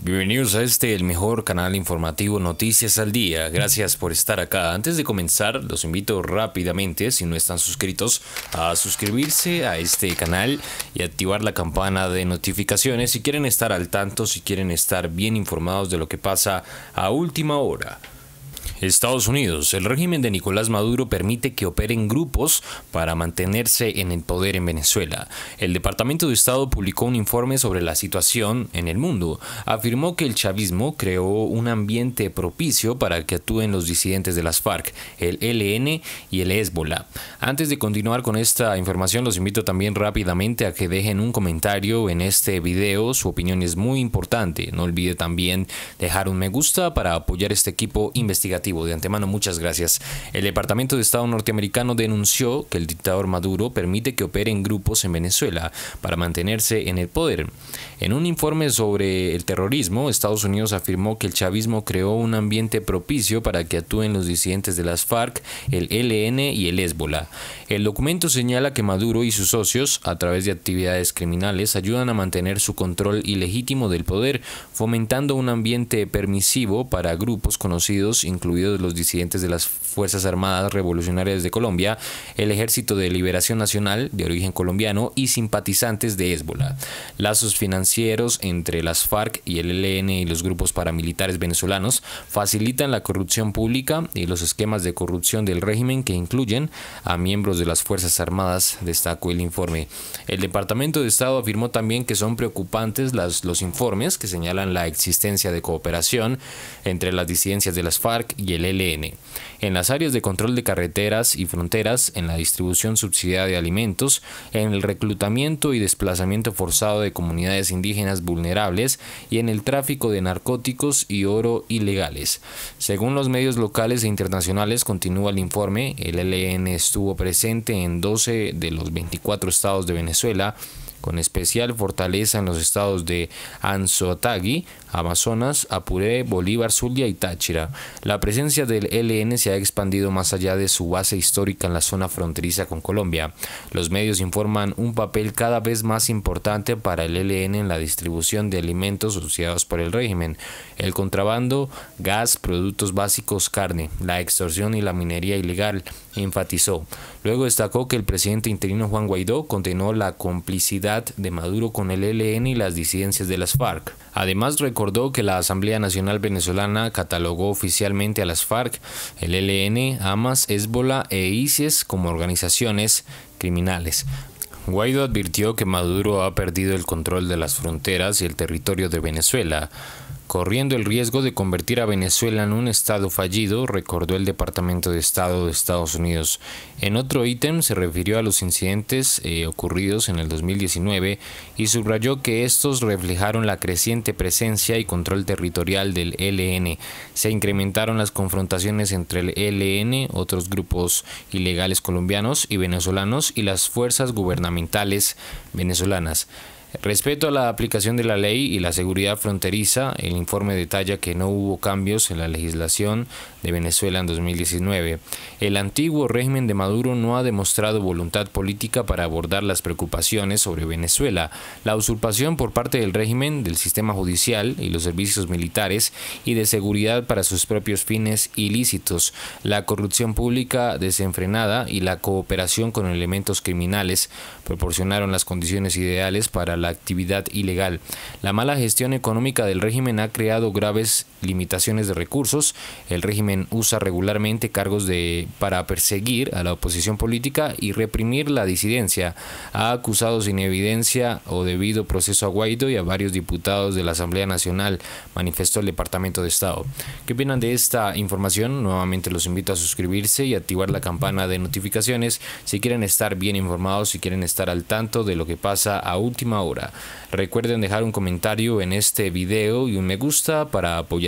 Bienvenidos a este, el mejor canal informativo Noticias al Día. Gracias por estar acá. Antes de comenzar, los invito rápidamente, si no están suscritos, a suscribirse a este canal y activar la campana de notificaciones si quieren estar al tanto, si quieren estar bien informados de lo que pasa a última hora. Estados Unidos, el régimen de Nicolás Maduro permite que operen grupos para mantenerse en el poder en Venezuela. El Departamento de Estado publicó un informe sobre la situación en el mundo. Afirmó que el chavismo creó un ambiente propicio para que actúen los disidentes de las FARC, el e LN y el Hezbollah. Antes de continuar con esta información, los invito también rápidamente a que dejen un comentario en este video. Su opinión es muy importante. No olvide también dejar un me gusta para apoyar este equipo investigativo de antemano, muchas gracias. El Departamento de Estado norteamericano denunció que el dictador Maduro permite que operen grupos en Venezuela para mantenerse en el poder. En un informe sobre el terrorismo, Estados Unidos afirmó que el chavismo creó un ambiente propicio para que actúen los disidentes de las FARC, el e LN y el Hezbollah. El documento señala que Maduro y sus socios, a través de actividades criminales, ayudan a mantener su control ilegítimo del poder, fomentando un ambiente permisivo para grupos conocidos, incluidos incluidos los disidentes de las Fuerzas Armadas Revolucionarias de Colombia, el Ejército de Liberación Nacional de origen colombiano y simpatizantes de Hezbollah. Lazos financieros entre las FARC y el ELN y los grupos paramilitares venezolanos facilitan la corrupción pública y los esquemas de corrupción del régimen que incluyen a miembros de las Fuerzas Armadas, destacó el informe. El Departamento de Estado afirmó también que son preocupantes las, los informes que señalan la existencia de cooperación entre las disidencias de las FARC y y el LN. En las áreas de control de carreteras y fronteras, en la distribución subsidiada de alimentos, en el reclutamiento y desplazamiento forzado de comunidades indígenas vulnerables y en el tráfico de narcóticos y oro ilegales. Según los medios locales e internacionales, continúa el informe, el LN estuvo presente en 12 de los 24 estados de Venezuela, con especial fortaleza en los estados de Anzoátegui, Amazonas, Apuré, Bolívar, Zulia y Táchira. La presencia del e LN se ha expandido más allá de su base histórica en la zona fronteriza con Colombia. Los medios informan un papel cada vez más importante para el e LN en la distribución de alimentos asociados por el régimen, el contrabando, gas, productos básicos, carne, la extorsión y la minería ilegal, enfatizó. Luego destacó que el presidente interino Juan Guaidó continuó la complicidad de Maduro con el e LN y las disidencias de las FARC. Además recordó que la Asamblea Nacional Venezolana catalogó oficialmente a las FARC, el e LN, AMAS, Hezbollah e ISIS como organizaciones criminales. Guaido advirtió que Maduro ha perdido el control de las fronteras y el territorio de Venezuela corriendo el riesgo de convertir a Venezuela en un Estado fallido, recordó el Departamento de Estado de Estados Unidos. En otro ítem se refirió a los incidentes eh, ocurridos en el 2019 y subrayó que estos reflejaron la creciente presencia y control territorial del e LN. Se incrementaron las confrontaciones entre el e LN, otros grupos ilegales colombianos y venezolanos y las fuerzas gubernamentales venezolanas. Respecto a la aplicación de la ley y la seguridad fronteriza, el informe detalla que no hubo cambios en la legislación de Venezuela en 2019. El antiguo régimen de Maduro no ha demostrado voluntad política para abordar las preocupaciones sobre Venezuela, la usurpación por parte del régimen del sistema judicial y los servicios militares y de seguridad para sus propios fines ilícitos, la corrupción pública desenfrenada y la cooperación con elementos criminales proporcionaron las condiciones ideales para la actividad ilegal. La mala gestión económica del régimen ha creado graves limitaciones de recursos. El régimen usa regularmente cargos de, para perseguir a la oposición política y reprimir la disidencia. Ha acusado sin evidencia o debido proceso a Guaido y a varios diputados de la Asamblea Nacional, manifestó el Departamento de Estado. ¿Qué opinan de esta información? Nuevamente los invito a suscribirse y activar la campana de notificaciones si quieren estar bien informados, si quieren estar al tanto de lo que pasa a última hora. Recuerden dejar un comentario en este video y un me gusta para apoyar